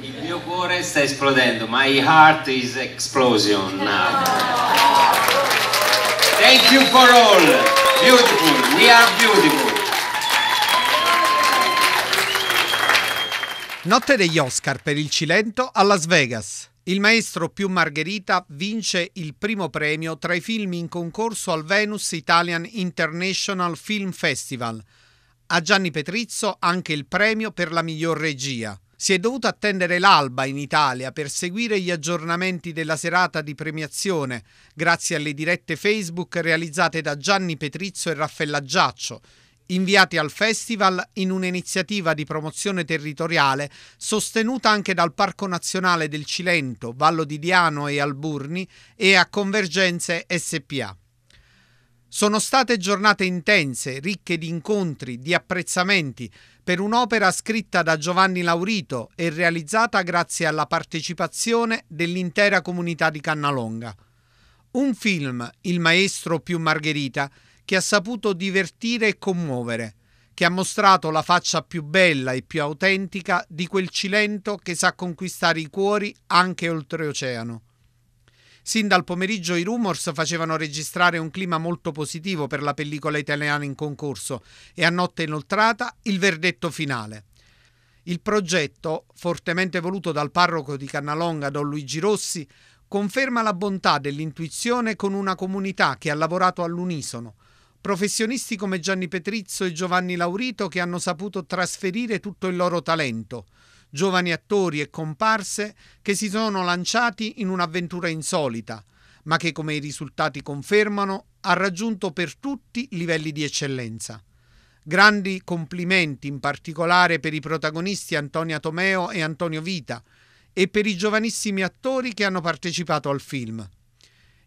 Il mio cuore sta esplodendo, my heart is explosion now. Thank you for all, beautiful, we are beautiful. Notte degli Oscar per il Cilento a Las Vegas. Il maestro più Margherita vince il primo premio tra i film in concorso al Venus Italian International Film Festival. A Gianni Petrizzo anche il premio per la miglior regia. Si è dovuto attendere l'alba in Italia per seguire gli aggiornamenti della serata di premiazione, grazie alle dirette Facebook realizzate da Gianni Petrizzo e Raffaella Giaccio, inviati al festival in un'iniziativa di promozione territoriale sostenuta anche dal Parco Nazionale del Cilento, Vallo di Diano e Alburni e a Convergenze SPA. Sono state giornate intense, ricche di incontri, di apprezzamenti, per un'opera scritta da Giovanni Laurito e realizzata grazie alla partecipazione dell'intera comunità di Cannalonga. Un film, Il maestro più Margherita, che ha saputo divertire e commuovere, che ha mostrato la faccia più bella e più autentica di quel Cilento che sa conquistare i cuori anche oltreoceano. Sin dal pomeriggio i rumors facevano registrare un clima molto positivo per la pellicola italiana in concorso e a notte inoltrata il verdetto finale. Il progetto, fortemente voluto dal parroco di Cannalonga Don Luigi Rossi, conferma la bontà dell'intuizione con una comunità che ha lavorato all'unisono. Professionisti come Gianni Petrizzo e Giovanni Laurito che hanno saputo trasferire tutto il loro talento giovani attori e comparse che si sono lanciati in un'avventura insolita, ma che come i risultati confermano ha raggiunto per tutti livelli di eccellenza. Grandi complimenti in particolare per i protagonisti Antonia Tomeo e Antonio Vita e per i giovanissimi attori che hanno partecipato al film.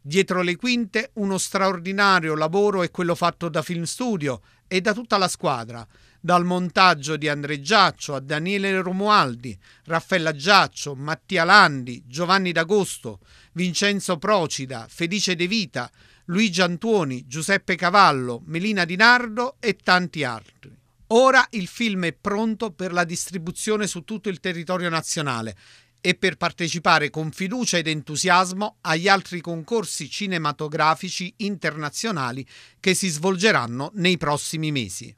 Dietro le quinte uno straordinario lavoro è quello fatto da Film Studio e da tutta la squadra, dal montaggio di Andre Giaccio a Daniele Romualdi, Raffaella Giaccio, Mattia Landi, Giovanni D'Agosto, Vincenzo Procida, Felice De Vita, Luigi Antuoni, Giuseppe Cavallo, Melina Di Nardo e tanti altri. Ora il film è pronto per la distribuzione su tutto il territorio nazionale e per partecipare con fiducia ed entusiasmo agli altri concorsi cinematografici internazionali che si svolgeranno nei prossimi mesi.